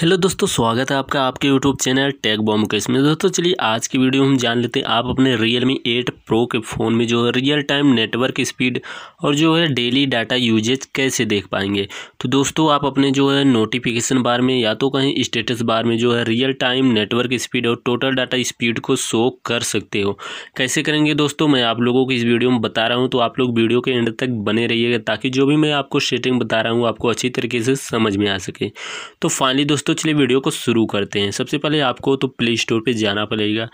hello दोस्तों स्वागत है आपका आपके यूट्यूब चैनल टेक बॉम के इसमें दोस्तों चलिए आज की वीडियो हम जान लेते हैं आप अपने रियल मी एट प्रो के फ़ोन में जो है रियल टाइम नेटवर्क स्पीड और जो है डेली डाटा यूजेज कैसे देख पाएंगे तो दोस्तों आप अपने जो है नोटिफिकेशन बार में या तो कहीं स्टेटस बार में जो है रियल टाइम नेटवर्क स्पीड और टोटल डाटा स्पीड को शो कर सकते हो कैसे करेंगे दोस्तों मैं आप लोगों को इस वीडियो में बता रहा हूँ तो आप लोग वीडियो के एंड तक बने रहिएगा ताकि जो भी मैं आपको सेटिंग बता रहा हूँ आपको अच्छी तरीके से समझ में आ सके तो फाइनली दोस्तों दोस्तों चलिए वीडियो को शुरू करते हैं सबसे पहले आपको तो प्ले स्टोर पर जाना पड़ेगा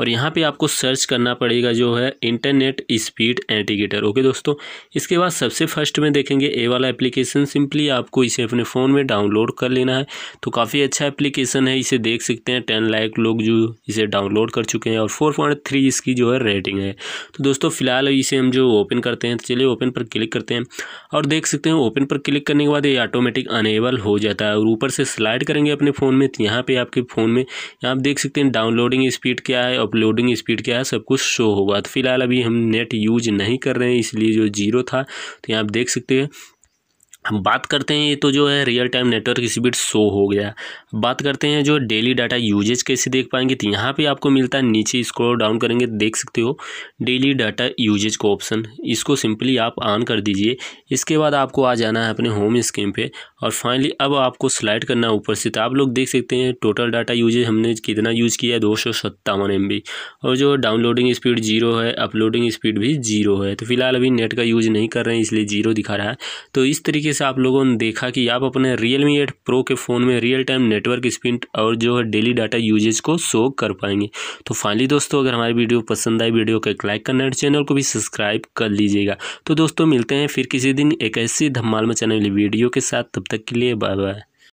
और यहाँ पर आपको सर्च करना पड़ेगा जो है इंटरनेट स्पीड एंटीगेटर ओके दोस्तों इसके बाद सबसे फर्स्ट में देखेंगे ए वाला एप्लीकेशन सिंपली आपको इसे अपने फ़ोन में डाउनलोड कर लेना है तो काफ़ी अच्छा एप्लीकेशन है इसे देख सकते हैं टेन लाख लोग जो इसे डाउनलोड कर चुके हैं और फोर पॉइंट थ्री इसकी जो है रेटिंग है तो दोस्तों फिलहाल इसे हम जो ओपन करते हैं तो चलिए ओपन पर क्लिक करते हैं और देख सकते हैं ओपन पर क्लिक करने के बाद ये ऑटोमेटिक अनेबल हो जाता है और ऊपर से स्लाइड करेंगे अपने फ़ोन में तो यहाँ पे आपके फ़ोन में आप देख सकते हैं डाउनलोडिंग स्पीड क्या है अपलोडिंग स्पीड क्या है सब कुछ शो होगा तो फिलहाल अभी हम नेट यूज नहीं कर रहे हैं इसलिए जो जीरो था तो यहाँ आप देख सकते हैं हम बात करते हैं ये तो जो है real time network speed show हो गया बात करते हैं जो डेली डाटा यूजेज कैसे देख पाएंगे तो यहाँ पे आपको मिलता है नीचे इसको डाउन करेंगे तो देख सकते हो डेली डाटा यूजेज का ऑप्शन इसको सिंपली आप ऑन कर दीजिए इसके बाद आपको आ जाना है अपने होम स्क्रीन पे और फाइनली अब आपको स्लाइड करना है ऊपर से तो आप लोग देख सकते हैं टोटल डाटा यूजेज हमने कितना यूज़ किया है दो और जो डाउनलोडिंग स्पीड जीरो है अपलोडिंग स्पीड भी जीरो है तो फिलहाल अभी नेट का यूज़ नहीं कर रहे हैं इसलिए जीरो दिखा रहा है तो इस तरीके तरीके से आप लोगों ने देखा कि आप अपने रियल मी एट प्रो के फ़ोन में रियल टाइम नेटवर्क स्पीड और जो है डेली डाटा यूजेज को शो कर पाएंगे तो फाइनली दोस्तों अगर हमारी वीडियो पसंद आई वीडियो को एक लाइक करना चैनल को भी सब्सक्राइब कर लीजिएगा तो दोस्तों मिलते हैं फिर किसी दिन एक ऐसी धमाल में चैनल वीडियो के साथ तब तक के लिए बाय बाय